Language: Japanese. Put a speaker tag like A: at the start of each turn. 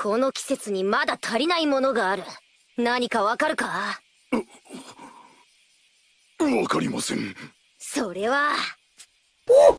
A: この季節にまだ足りないものがある何かわか
B: るか
C: わかりません
B: それは